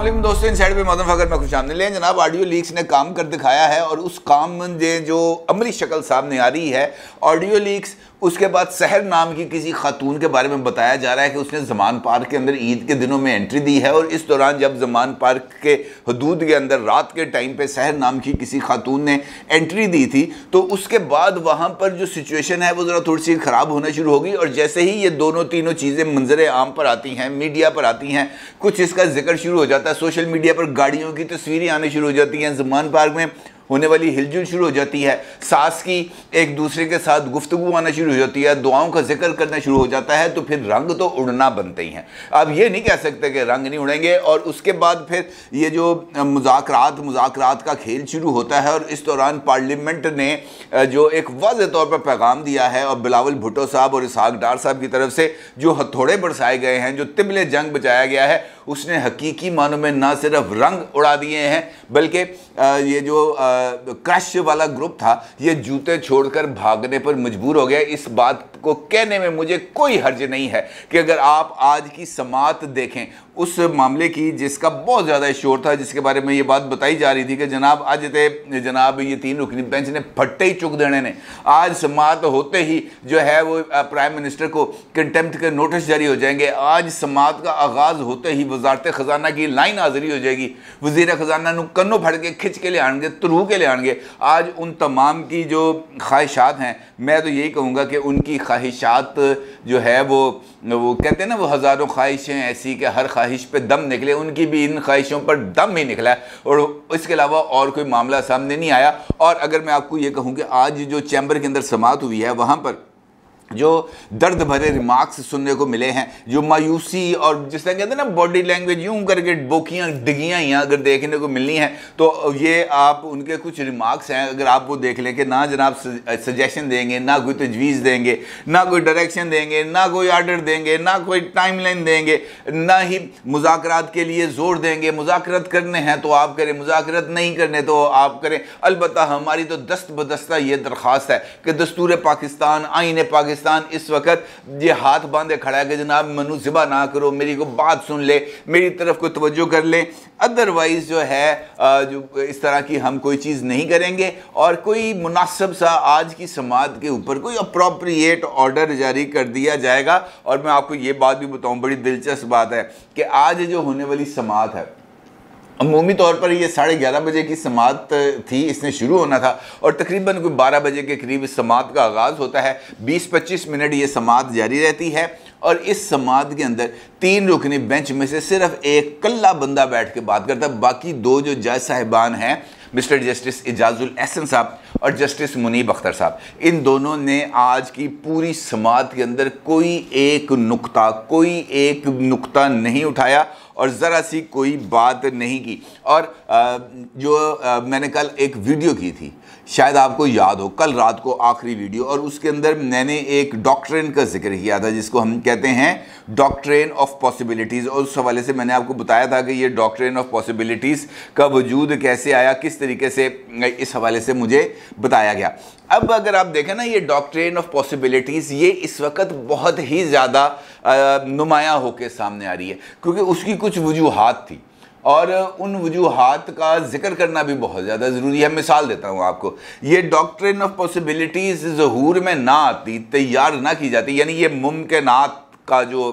असलम दोस्तों इन साइड पर मदन फकर में खुश आमदी लें जनाब ऑडियो लीक्स ने काम कर दिखाया है और उस काम जो अमरी शक्ल सामने आ रही है ऑडियो लीक्स उसके बाद सहर नाम की किसी खातून के बारे में बताया जा रहा है कि उसने जमान पार्क के अंदर ईद के दिनों में एंट्री दी है और इस दौरान जब जमान पार्क के हदूद के अंदर रात के टाइम पे सहर नाम की किसी खातून ने एंट्री दी थी तो उसके बाद वहाँ पर जो सिचुएशन है वो ज़रा थोड़ी सी ख़राब होना शुरू होगी और जैसे ही ये दोनों तीनों चीज़ें मंजर आम पर आती हैं मीडिया पर आती हैं कुछ इसका जिक्र शुरू हो जाता है सोशल मीडिया पर गाड़ियों की तस्वीरें आने शुरू हो जाती हैं जमान पार्क में होने वाली हिलजुल शुरू हो जाती है सांस की एक दूसरे के साथ गुफ्तगु आना शुरू हो जाती है दुआओं का जिक्र करना शुरू हो जाता है तो फिर रंग तो उड़ना बनते ही हैं अब ये नहीं कह सकते कि रंग नहीं उड़ेंगे और उसके बाद फिर ये जो मुजात मुजाकरात का खेल शुरू होता है और इस दौरान पार्लियामेंट ने जो एक वाज तौर पर पैगाम दिया है और बिलावल भुटो साहब और इसहाक डार साहब की तरफ से जो हथौड़े बरसाए गए हैं जो तिबले जंग बचाया गया है उसने हकीकी मानों में ना सिर्फ रंग उड़ा दिए हैं बल्कि ये जो आ, क्रश वाला ग्रुप था ये जूते छोड़कर भागने पर मजबूर हो गया इस बात को कहने में मुझे कोई हर्ज नहीं है कि अगर आप आज की समात देखें उस मामले की जिसका बहुत ज़्यादा शोर था जिसके बारे में ये बात बताई जा रही थी कि जनाब आज थे जनाब ये तीन रुकनी बेंच ने फट्टे ही चुक देने ने आज समात होते ही जो है वो प्राइम मिनिस्टर को कंटेम्प्ट के नोटिस जारी हो जाएंगे आज समात का आगाज़ होते ही वजारत ख़जाना की लाइन हाजिरी हो जाएगी वजीर ख़जाना कन्नों फट के खिंच के ले आएंगे तरू के ले आएंगे आज उन तमाम की जो ख्वाहिशात हैं मैं तो यही कहूँगा कि उनकी ख्वाहिशात जो है वो वो कहते हैं ना वो हज़ारों ख्वाहिशें ऐसी कि हर ख्वाहिश पे दम निकले उनकी भी इन ख्वाहिशों पर दम ही निकला और इसके अलावा और कोई मामला सामने नहीं आया और अगर मैं आपको ये कहूँ कि आज जो चैम्बर के अंदर समात हुई है वहाँ पर जो दर्द भरे रिमार्क्स सुनने को मिले हैं जो मायूसी और जिस तरह कहते हैं ना बॉडी लैंग्वेज यूं करके बोकियाँ डिगियाँ यहाँ अगर देखने को मिलनी हैं तो ये आप उनके कुछ रिमार्क्स हैं अगर आप वो देख लें कि ना जनाब सजेशन देंगे ना कोई तजवीज़ देंगे ना कोई डायरेक्शन देंगे ना कोई आर्डर देंगे ना कोई टाइम लाइन देंगे ना ही मुजाकरात के लिए ज़ोर देंगे मुजाकरत करने हैं तो आप करें मुजाकरत नहीं करने तो आप करें अलबत् हमारी तो दस्त बदस्ता ये दरख्वास्त है कि दस्तूर पाकिस्तान आइन पाकिस्तान पाकिस्तान इस वक्त ये हाथ बांधे खड़ा है कि जनाब मनु ज़िबा ना करो मेरी को बात सुन ले मेरी तरफ को तवज्जो कर ले अदरवाइज़ जो है जो इस तरह की हम कोई चीज़ नहीं करेंगे और कोई मुनासब सा आज की समाज के ऊपर कोई अप्रोप्रिएट ऑर्डर जारी कर दिया जाएगा और मैं आपको ये बात भी बताऊँ बड़ी दिलचस्प बात है कि आज जो होने वाली समात है अमूमी तौर पर ये साढ़े ग्यारह बजे की समात थी इसने शुरू होना था और तकरीबन कोई बारह बजे के करीब इस समात का आगाज़ होता है बीस पच्चीस मिनट ये समात जारी रहती है और इस समात के अंदर तीन रुकनी बेंच में से सिर्फ एक कल्ला बंदा बैठ के बात करता है बाकी दो जो जज साहिबान हैं मिस्टर जस्टिस एजाजुल एहसन साहब और जस्टिस मुनीब अख्तर साहब इन दोनों ने आज की पूरी समात के अंदर कोई एक नुक्ता कोई एक नुक्ता नहीं उठाया और ज़रा सी कोई बात नहीं की और जो मैंने कल एक वीडियो की थी शायद आपको याद हो कल रात को आखिरी वीडियो और उसके अंदर मैंने एक डॉक्ट्रेन का जिक्र किया था जिसको हम कहते हैं डॉक्ट्रेन ऑफ पॉसिबिलिटीज़ और उस हवाले से मैंने आपको बताया था कि ये डॉक्ट्रेन ऑफ पॉसिबिलिटीज़ का वजूद कैसे आया किस तरीके से इस हवाले से मुझे बताया गया अब अगर आप देखें ना ये डॉक्ट्रेन ऑफ पॉसिबिलिटीज़ ये इस वक्त बहुत ही ज़्यादा नुमाया होकर सामने आ रही है क्योंकि उसकी कुछ वजूहत थी और उन वजूहत का जिक्र करना भी बहुत ज़्यादा ज़रूरी है मिसाल देता हूँ आपको ये डॉक्ट्रिन ऑफ पॉसिबिलिटीज़ जहूर में ना आती तैयार ना की जाती यानी ये मुमकिन का जो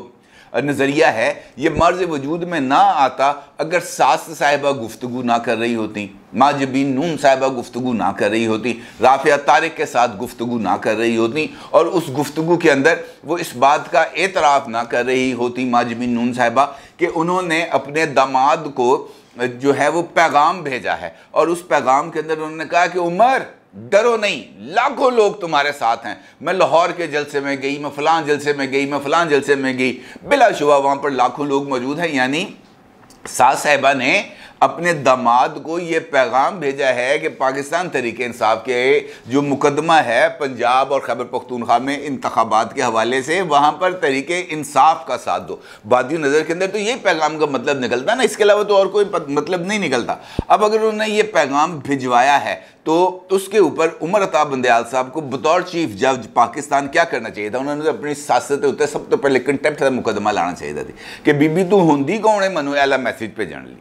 नज़रिया है ये मर्ज वजूद में ना आता अगर सास साहिबा गुफ्तु ना कर रही होती माँ जबीन नून साहिबा गुफ्तु ना कर रही होती राफिया तारिक के साथ गुफ्तु ना कर रही होती और उस गुफ्तु के अंदर वो इस बात का एतराफ़ ना कर रही होती माँ जबीन नून साहिबा कि उन्होंने अपने दामाद को जो है वो पैगाम भेजा है और उस पैगाम के अंदर उन्होंने कहा कि उमर डरो नहीं लाखों लोग तुम्हारे साथ हैं मैं लाहौर के जलसे में गई मैं फलां जलसे में गई मैं फलां जलसे में गई बिलाशुबा वहां पर लाखों लोग मौजूद हैं यानी सास साहिबा ने अपने दामाद को ये पैगाम भेजा है कि पाकिस्तान तरीके इंसाफ के जो मुकदमा है पंजाब और खैबर पख्तूनखा में इंतबात के हवाले से वहाँ पर तरीके इंसाफ का साथ दो वादियों नज़र के अंदर तो ये पैगाम का मतलब निकलता ना इसके अलावा तो और कोई मतलब नहीं निकलता अब अगर उन्होंने ये पैगाम भिजवाया है तो उसके ऊपर उमर अता बंदयाल साहब को बतौर चीफ जज पाकिस्तान क्या करना चाहिए था उन्होंने तो अपनी सियासत उत्ते सब तो पहले कंटेप्ट मुकदमा लाना चाहिए था कि बीबी तू होंगी कौन है मनु एला मैसेज भेजने ली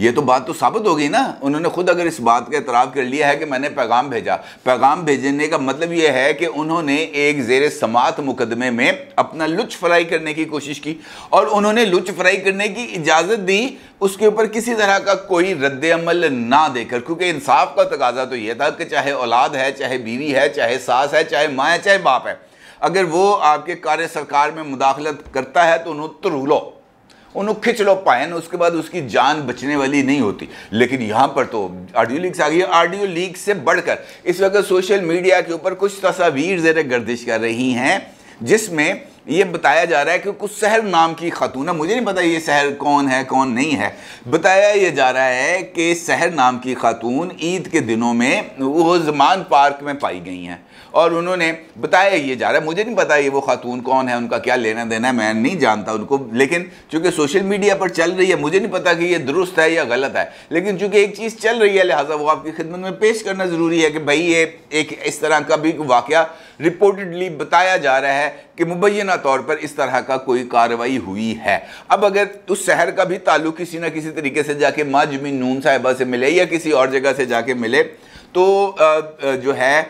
ये तो बात तो साबित हो गई ना उन्होंने खुद अगर इस बात का इतराफ़ कर लिया है कि मैंने पैगाम भेजा पैगाम भेजने का मतलब यह है कि उन्होंने एक जेर समात मुकदमे में अपना लुच फ्राई करने की कोशिश की और उन्होंने लुच फ्राई करने की इजाज़त दी उसके ऊपर किसी तरह का कोई रद्द अमल ना देकर क्योंकि इंसाफ का तकाजा तो यह था कि चाहे औलाद है चाहे बीवी है चाहे सास है चाहे माँ है चाहे बाप है अगर वो आपके कार्य सरकार में मुदाखलत करता है तो उन्होंने तो रूलो उन्हें खिंच लो पायन उसके बाद उसकी जान बचने वाली नहीं होती लेकिन यहाँ पर तो ऑडियो लीक्स आ गई ऑडियो लीक से बढ़कर इस वक्त सोशल मीडिया के ऊपर कुछ तस्वीर ज़र गर्दिश कर रही हैं जिसमें ये बताया जा रहा है कि कुछ शहर नाम की खातून है मुझे नहीं पता ये शहर कौन है कौन नहीं है बताया ये जा रहा है कि शहर नाम की खातून ईद के दिनों में वो जमान पार्क में पाई गई हैं और उन्होंने बताया ये जा रहा है मुझे नहीं पता ये वो खातून कौन है उनका क्या लेना देना है मैं नहीं जानता उनको लेकिन चूँकि सोशल मीडिया पर चल रही है मुझे नहीं पता कि ये दुरुस्त है या गलत है लेकिन चूँकि एक चीज़ चल रही है लिहाजा वो आपकी खिदमत में पेश करना ज़रूरी है कि भाई ये एक इस तरह का भी वाक़ रिपोर्टेडली बताया जा रहा है कि मुबैना तौर पर इस तरह का कोई कार्रवाई हुई है अब अगर उस शहर का भी ताल्लुक किसी ना किसी तरीके से जाके माजमी नून साहिबा से मिले या किसी और जगह से जाके मिले तो जो है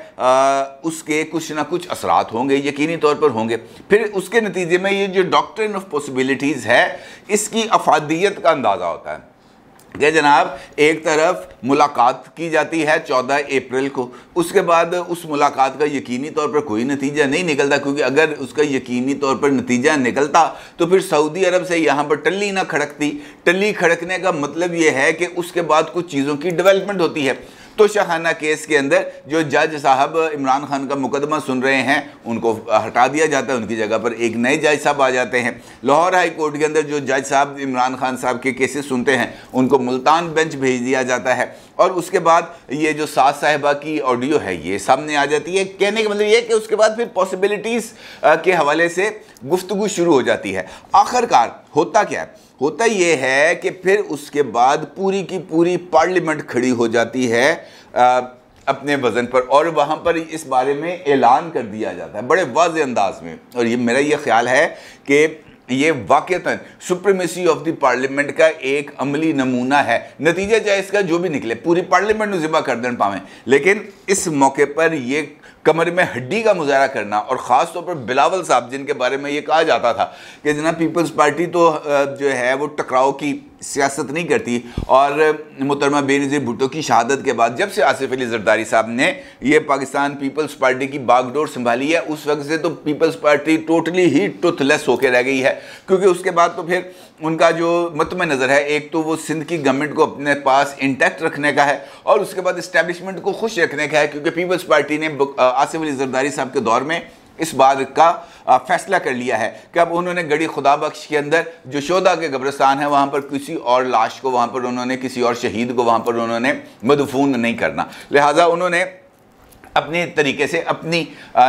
उसके कुछ ना कुछ असरात होंगे यकीनी तौर पर होंगे फिर उसके नतीजे में ये जो डॉक्ट्रिन ऑफ पॉसिबिलिटीज़ है इसकी अफादियत का अंदाज़ा होता है ये जनाब एक तरफ मुलाकात की जाती है 14 अप्रैल को उसके बाद उस मुलाकात का यकीनी तौर पर कोई नतीजा नहीं निकलता क्योंकि अगर उसका यकीनी तौर पर नतीजा निकलता तो फिर सऊदी अरब से यहाँ पर टली ना खड़कती टली खड़कने का मतलब ये है कि उसके बाद कुछ चीज़ों की डेवलपमेंट होती है तो शाहाना केस के अंदर जो जज साहब इमरान खान का मुकदमा सुन रहे हैं उनको हटा दिया जाता है उनकी जगह पर एक नए जज साहब आ जाते हैं लाहौर हाई कोर्ट के अंदर जो जज साहब इमरान खान साहब के केसेस सुनते हैं उनको मुल्तान बेंच भेज दिया जाता है और उसके बाद ये जो सास साहिबा की ऑडियो है ये सामने आ जाती है कहने का मतलब ये कि उसके बाद फिर पॉसिबिलिटीज़ के हवाले से गुफ्तु शुरू हो जाती है आखिरकार होता क्या है होता यह है कि फिर उसके बाद पूरी की पूरी पार्लियामेंट खड़ी हो जाती है आ, अपने वज़न पर और वहाँ पर इस बारे में ऐलान कर दिया जाता है बड़े वाज अंदाज में और ये मेरा ये ख्याल है कि ये वाक़ता सुप्रीमेसी ऑफ द पार्लियामेंट का एक अमली नमूना है नतीजा चाहे इसका जो भी निकले पूरी पार्लियामेंट में ज़िबा कर दे पावें लेकिन इस मौके पर ये कमर में हड्डी का मुजाहरा करना और ख़ास तौर पर बिलावल साहब जिनके बारे में ये कहा जाता था कि जना पीपल्स पार्टी तो जो है वो टकराव की सियासत नहीं करती और मुतरमा बेनज़ीर भुट्टो की शहादत के बाद जब से आसिफ अली जरदारी साहब ने यह पाकिस्तान पीपल्स पार्टी की बागडोर संभाली है उस वक्त से तो पीपल्स पार्टी टोटली ही टुथलेस होकर रह गई है क्योंकि उसके बाद तो फिर उनका जो मतम नज़र है एक तो वो सिंध की गवर्नमेंट को अपने पास इंटैक्ट रखने का है और उसके बाद इस्टेब्लिशमेंट को खुश रखने का है क्योंकि पीपल्स पार्टी ने आसिफ अली जरदारी साहब के दौर में इस बात का फैसला कर लिया है कि अब उन्होंने गड़ी खुदा बख्श के अंदर जो शोधा के कब्रस्तान है वहाँ पर किसी और लाश को वहाँ पर उन्होंने किसी और शहीद को वहाँ पर उन्होंने मदफून नहीं करना लिहाजा उन्होंने अपने तरीके से अपनी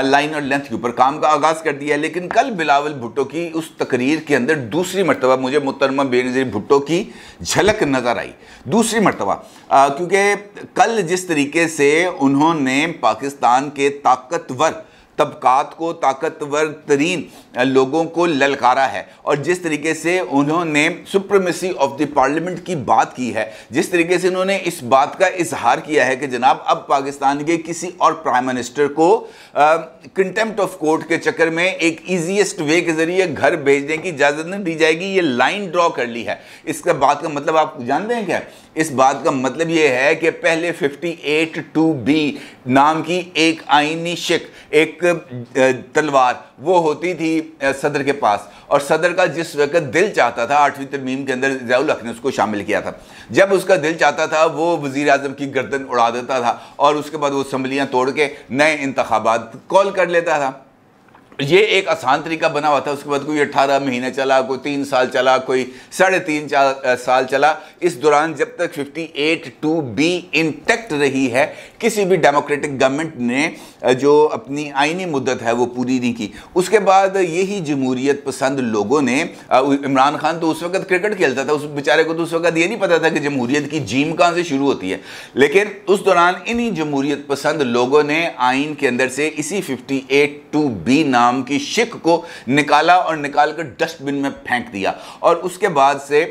लाइन और लेंथ के ऊपर काम का आगाज़ कर दिया है लेकिन कल बिलावल भुट्टो की उस तकरीर के अंदर दूसरी मरतबा मुझे मुतरमा बेनजीर भुट्टो की झलक नज़र आई दूसरी मरतबा क्योंकि कल जिस तरीके से उन्होंने पाकिस्तान के ताकतवर तबकात को ताकतवर तरीन लोगों को ललकारा है और जिस तरीके से उन्होंने सुप्रमेसी ऑफ द पार्लियामेंट की बात की है जिस तरीके से उन्होंने इस बात का इजहार किया है कि जनाब अब पाकिस्तान के किसी और प्राइम मिनिस्टर को कंटेम्प्ट ऑफ कोर्ट के चक्कर में एक ईजिएस्ट वे के जरिए घर भेजने की इजाज़त नहीं दी जाएगी ये लाइन ड्रॉ कर ली है इसका बात का मतलब आप जानते हैं क्या इस बात का मतलब ये है कि पहले 58 टू बी नाम की एक आइनी शिक एक तलवार वो होती थी सदर के पास और सदर का जिस वक्त दिल चाहता था आठवीं तरमीम के अंदर जयाल ने उसको शामिल किया था जब उसका दिल चाहता था वो वजीर अजम की गर्दन उड़ा देता था और उसके बाद वो असम्बलियाँ तोड़ के नए इंतबात कॉल कर लेता था ये एक आसान तरीका बना हुआ था उसके बाद कोई अट्ठारह महीने चला कोई तीन साल चला कोई साढ़े तीन चार साल चला इस दौरान जब तक fifty eight two B intact रही है किसी भी डेमोक्रेटिक गवर्नमेंट ने जो अपनी आइनी मुद्दत है वो पूरी नहीं की उसके बाद यही जमहूरियत पसंद लोगों ने इमरान खान तो उस वक्त क्रिकेट खेलता था उस बेचारे को तो उस वक्त ये नहीं पता था कि जमहूरियत की जीम कहाँ से शुरू होती है लेकिन उस दौरान इन्हीं जमहूरियत पसंद लोगों ने आइन के अंदर से इसी फिफ्टी टू बी नाम नाम की शिक को निकाला और निकाल कर डस्टबिन में फेंक दिया और उसके बाद से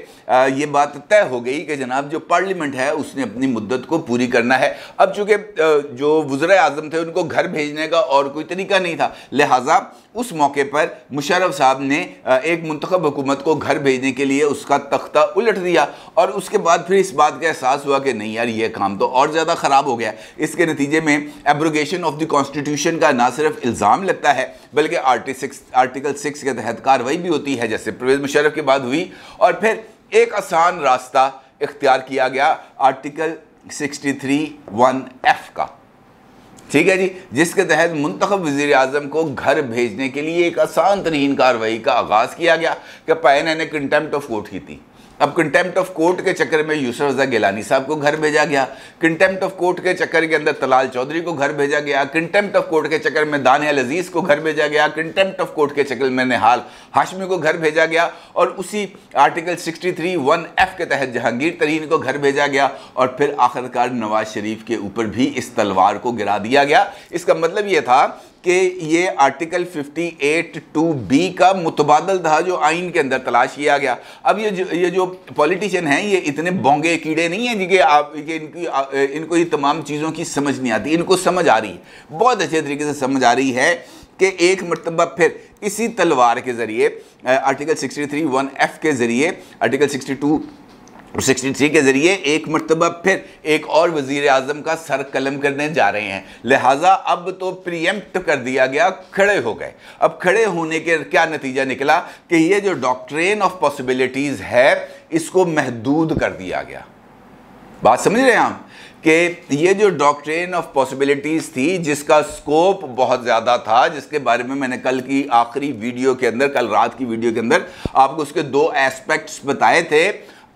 ये बात तय हो गई कि जनाब जो पार्लियामेंट है उसने अपनी मुद्दत को पूरी करना है अब चूंकि जो वजर आजम थे उनको घर भेजने का और कोई तरीका नहीं था लिहाजा उस मौके पर मुशरफ साहब ने एक मंतखब हुकूमत को घर भेजने के लिए उसका तख्ता उलट दिया और उसके बाद फिर इस बात का एहसास हुआ कि नहीं यार ये काम तो और ज़्यादा ख़राब हो गया इसके नतीजे में एब्रोगेशन ऑफ द कॉन्स्टिट्यूशन का ना सिर्फ इल्ज़ाम लगता है बल्कि आर्टिकल सिक्स के तहत कार्रवाई भी होती है जैसे प्रवेज मुशरफ के बाद हुई और फिर एक आसान रास्ता इख्तियार किया गया आर्टिकल 63 वन एफ का ठीक है जी जिसके तहत मंतखब वजीर अजम को घर भेजने के लिए एक आसान तरीन कार्रवाई का आगाज़ किया गया कि पैन ने कंटेम्प्ट ऑफ कोर्ट की थी अब कंटेम्प्ट ऑफ कोर्ट के चक्कर में यूसर रजा गिलानी साहब को घर भेजा गया कंटेम्प्ट ऑफ कोर्ट के चक्कर के अंदर तलाल चौधरी को घर भेजा गया कंटेम्प्ट ऑफ कोर्ट के चक्कर में दान अजीज़ को घर भेजा गया कंटेम्प्ट ऑफ कोर्ट के चक्कर में निहाल हाशमी को घर भेजा गया और उसी article sixty three one F के तहत जहांगीर तरीन को घर भेजा गया और फिर आखिरकार नवाज शरीफ के ऊपर भी इस तलवार को गिरा दिया गया इसका मतलब ये था कि ये आर्टिकल 58 टू बी का मुतबादल था जो आइन के अंदर तलाश किया गया अब ये जो ये जो पॉलिटिशियन हैं ये इतने बोंगे कीड़े नहीं हैं जिनके आप ये इनकी इनको ये तमाम चीज़ों की समझ नहीं आती इनको समझ आ रही है बहुत अच्छे तरीके से समझ आ रही है कि एक मरतबा फिर इसी तलवार के ज़रिए article sixty three one F के ज़रिए article sixty two sixty three के ज़रिए एक मरतबा फिर एक और वज़ी अजम का सर कलम करने जा रहे हैं लिहाजा अब तो प्रियम्प्ट कर दिया गया खड़े हो गए अब खड़े होने के क्या नतीजा निकला कि ये जो डॉक्ट्रेन ऑफ पॉसिबिलिटीज़ है इसको महदूद कर दिया गया बात समझ रहे हैं आप कि ये जो डॉक्ट्रेन ऑफ पॉसिबिलिटीज़ थी जिसका स्कोप बहुत ज़्यादा था जिसके बारे में मैंने कल की आखिरी वीडियो के अंदर कल रात की वीडियो के अंदर आपको उसके दो एस्पेक्ट्स बताए थे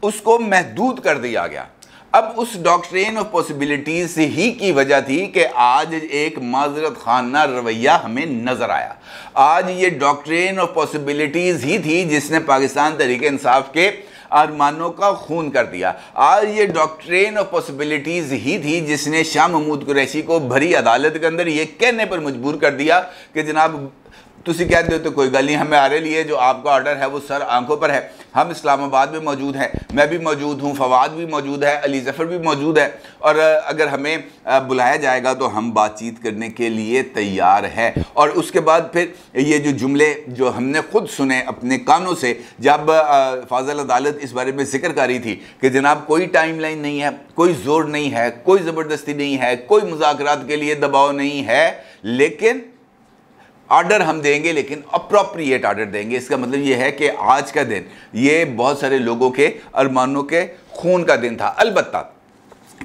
उसको महदूद कर दिया गया अब उस डॉक्ट्रेन ऑफ पॉसिबिलिटीज ही की वजह थी कि आज एक माजरत खाना रवैया हमें नज़र आया आज ये डॉक्ट्रेन ऑफ पॉसिबिलिटीज़ ही थी जिसने पाकिस्तान तरीके इंसाफ के अरमानों का खून कर दिया आज ये डॉक्ट्रेन ऑफ पॉसिबिलिटीज़ ही थी जिसने शाह महमूद कुरैशी को भरी अदालत के अंदर ये कहने पर मजबूर कर दिया कि जनाब ਤੁਸੀਂ ਕਹਿੰਦੇ ਹੋ ਤੇ ਕੋਈ ਗੱਲ ਨਹੀਂ ਹਮਾਰੇ लिए जो आपका ऑर्डर है वो सर आंखों पर है हम इस्लामाबाद में मौजूद हैं मैं भी मौजूद हूँ फवाद भी मौजूद है अली जफ़र भी मौजूद है और अगर हमें बुलाया जाएगा तो हम बातचीत करने के लिए तैयार है और उसके बाद फिर ये जो जुमले जो हमने खुद सुने अपने कानों से जब फाजल अदालत इस बारे में जिक्र कर रही थी कि जनाब कोई टाइम लाइन नहीं है कोई ज़ोर नहीं है कोई ज़बरदस्ती नहीं है कोई मुजाकर के लिए दबाव नहीं है लेकिन ऑर्डर हम देंगे लेकिन अप्रोप्रिएट ऑर्डर देंगे इसका मतलब ये है कि आज का दिन ये बहुत सारे लोगों के अरमानों के खून का दिन था अलबत्ता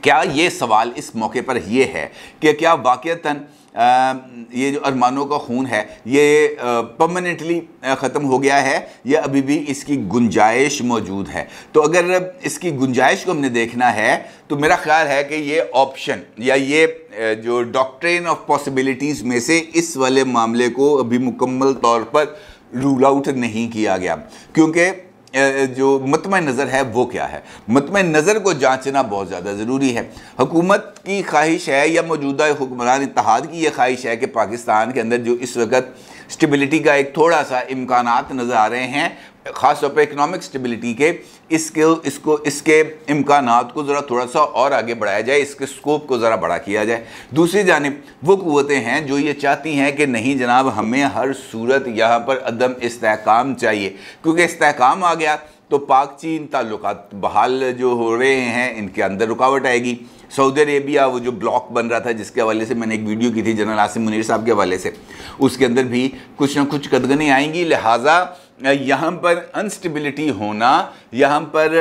क्या ये सवाल इस मौके पर यह है कि क्या वाक़ता ये जो अरमानों का खून है ये परमानेंटली ख़त्म हो गया है या अभी भी इसकी गुंजाइश मौजूद है तो अगर इसकी गुंजाइश को हमने देखना है तो मेरा ख्याल है कि ये ऑप्शन या ये जो डॉक्ट्रेन ऑफ पॉसिबिलिटीज़ में से इस वाले मामले को अभी मुकम्मल तौर पर रूल आउट नहीं किया गया क्योंकि जो मतम नज़र है वो क्या है मतम नज़र को जांचना बहुत ज़्यादा ज़रूरी है हुकूमत की ख्वाहिश है या मौजूदा हुक्मरान इतिहाद की यह ख्वाहिश है कि पाकिस्तान के अंदर जो इस वक्त स्टेबिलिटी का एक थोड़ा सा इम्कान नज़र आ रहे हैं ख़ास तौर पर इकनॉमिक स्टेबिलिटी के इसके इसको इसके इम्कान को ज़रा थोड़ा सा और आगे बढ़ाया जाए इसके स्कोप को ज़रा बड़ा किया जाए दूसरी जानब वो क़वतें हैं जो ये चाहती हैं कि नहीं जनाब हमें हर सूरत यहाँ पर अदम इसकाम चाहिए क्योंकि इसकाम आ गया तो पाक चीन ताल्लुक बहाल जो हो रहे हैं इनके अंदर रुकावट आएगी सऊदी अरेबिया वो जो ब्लॉक बन रहा था जिसके हवाले से मैंने एक वीडियो की थी जनरल आसिम मुनीर साहब के हवाले से उसके अंदर भी कुछ ना कुछ कदगनी आएंगी लिहाजा यहाँ पर अनस्टेबिलिटी होना यहाँ पर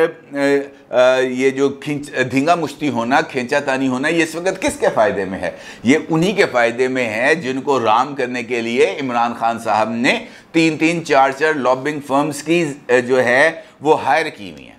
ये जो खींच धींगा मुश्ती होना तानी होना ये इस वक्त किसके फ़ायदे में है ये उन्हीं के फ़ायदे में है जिनको राम करने के लिए इमरान खान साहब ने तीन तीन चार चार लॉबिंग फर्म्स की जो है वो हायर की हुई हैं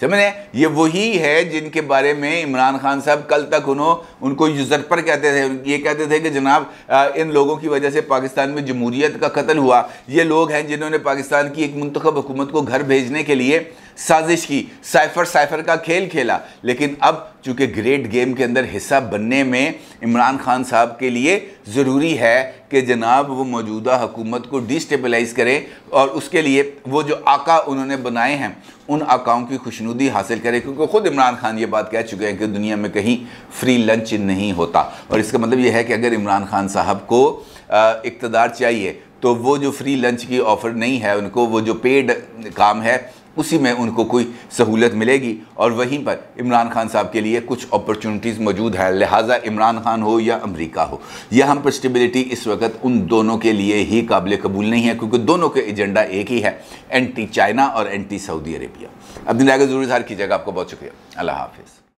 समझ ये वही है जिनके बारे में इमरान खान साहब कल तक उन्होंने उनको युजरपर पर कहते थे ये कहते थे कि जनाब इन लोगों की वजह से पाकिस्तान में जमहूरीत का कत्ल हुआ ये लोग हैं जिन्होंने पाकिस्तान की एक मंतखब हुकूमत को घर भेजने के लिए साजिश की साइफर साइफर का खेल खेला लेकिन अब चूँकि ग्रेट गेम के अंदर हिस्सा बनने में इमरान खान साहब के लिए ज़रूरी है कि जनाब वो मौजूदा हुकूमत को डिस्टेबलाइज करें और उसके लिए वो जो आका उन्होंने बनाए हैं उन आकाओं की खुशनुदी हासिल करें क्योंकि ख़ुद इमरान खान ये बात कह चुके हैं कि दुनिया में कहीं फ्री लंच नहीं होता और इसका मतलब यह है कि अगर इमरान खान साहब को इकतदार चाहिए तो वो जो फ्री लंच की ऑफ़र नहीं है उनको वो जो पेड काम है उसी में उनको कोई सहूलत मिलेगी और वहीं पर इमरान खान साहब के लिए कुछ अपॉर्चुनिटीज़ मौजूद है लिहाजा इमरान खान हो या अमरीका हो हम पर स्टेबिलिटी इस वक्त उन दोनों के लिए ही काबिल कबूल नहीं है क्योंकि दोनों के एजेंडा एक ही है एंटी चाइना और एंटी सऊदी अरेबिया अब दिन जरूर इजहार कीजिएगा आपको बहुत शुक्रिया अल्लाह हाफिज़